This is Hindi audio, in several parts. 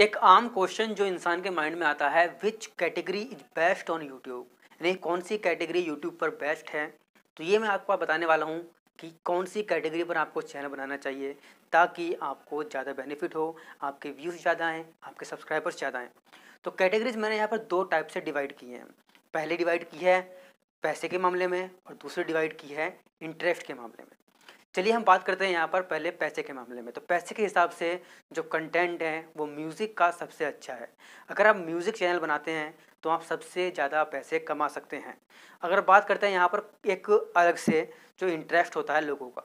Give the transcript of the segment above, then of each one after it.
एक आम क्वेश्चन जो इंसान के माइंड में आता है which category is best on YouTube यानी कौन सी कैटेगरी यूट्यूब पर बेस्ट है तो ये मैं आपको बताने वाला हूँ कि कौन सी कैटेगरी पर आपको चैनल बनाना चाहिए ताकि आपको ज़्यादा बेनिफिट हो आपके व्यूज़ ज़्यादा आएँ आपके सब्सक्राइबर्स ज़्यादा आएँ तो कैटेगरीज मैंने यहाँ पर दो टाइप से डिवाइड की हैं पहले डिवाइड की है पैसे के मामले में और दूसरी डिवाइड की है इंटरेस्ट के मामले में चलिए हम बात करते हैं यहाँ पर पहले पैसे के मामले में तो पैसे के हिसाब से जो कंटेंट है वो म्यूज़िक का सबसे अच्छा है अगर आप म्यूज़िक चैनल बनाते हैं तो आप सबसे ज़्यादा पैसे कमा सकते हैं अगर बात करते हैं यहाँ पर एक अलग से जो इंटरेस्ट होता है लोगों का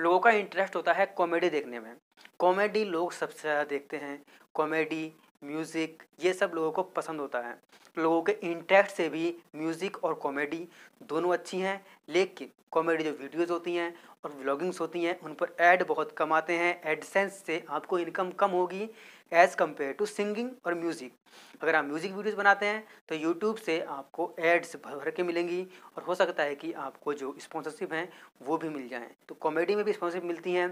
लोगों का इंटरेस्ट होता है कॉमेडी देखने में कॉमेडी लोग सबसे ज़्यादा देखते हैं कॉमेडी म्यूज़िक ये सब लोगों को पसंद होता है लोगों के इंटरेस्ट से भी म्यूज़िक और कॉमेडी दोनों अच्छी हैं लेकिन कॉमेडी जो वीडियोस होती हैं और व्लॉगिंग्स होती हैं उन पर ऐड बहुत कम आते हैं एडसेंस से आपको इनकम कम होगी एज़ कम्पेयर टू सिंगिंग और म्यूज़िक अगर आप म्यूज़िक वीडियोस बनाते हैं तो यूट्यूब से आपको एड्स भर के मिलेंगी और हो सकता है कि आपको जो स्पॉन्सरशिप हैं वो भी मिल जाएँ तो कॉमेडी में भी स्पॉन्सरशिप मिलती हैं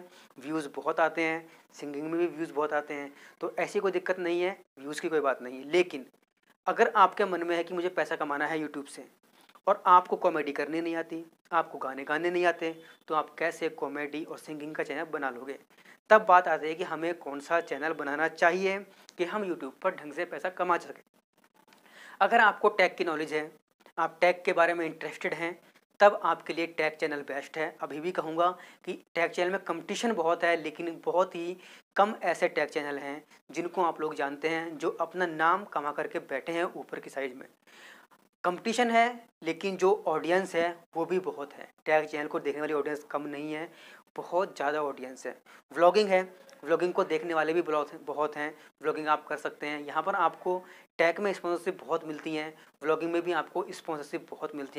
व्यूज़ बहुत आते हैं सिंगिंग में भी व्यूज़ बहुत आते हैं तो ऐसी कोई दिक्कत नहीं है व्यूज़ की कोई बात नहीं है लेकिन अगर आपके मन में है कि मुझे पैसा कमाना है यूट्यूब से और आपको कॉमेडी करनी नहीं आती आपको गाने गाने नहीं आते तो आप कैसे कॉमेडी और सिंगिंग का चैनल बना लोगे तब बात आती है कि हमें कौन सा चैनल बनाना चाहिए कि हम यूट्यूब पर ढंग से पैसा कमा सकें अगर आपको टैग की नॉलेज है आप टैग के बारे में इंटरेस्टेड हैं तब आपके लिए टैग चैनल बेस्ट है अभी भी कहूँगा कि टैग चैनल में कंपटीशन बहुत है लेकिन बहुत ही कम ऐसे टैग चैनल हैं जिनको आप लोग जानते हैं जो अपना नाम कमा करके बैठे हैं ऊपर की साइड में कंपटीशन है लेकिन जो ऑडियंस है वो भी बहुत है टैग चैनल को देखने वाली ऑडियंस कम नहीं है बहुत ज़्यादा ऑडियंस है व्लॉगिंग है व्लॉगिंग को देखने वाले भी ब्लॉग बहुत हैं व्लॉगिंग आप कर सकते हैं यहाँ पर आपको टैग में स्पॉन्सरशिप बहुत मिलती हैं व्लॉगिंग में भी आपको स्पॉन्सरशिप बहुत मिलती है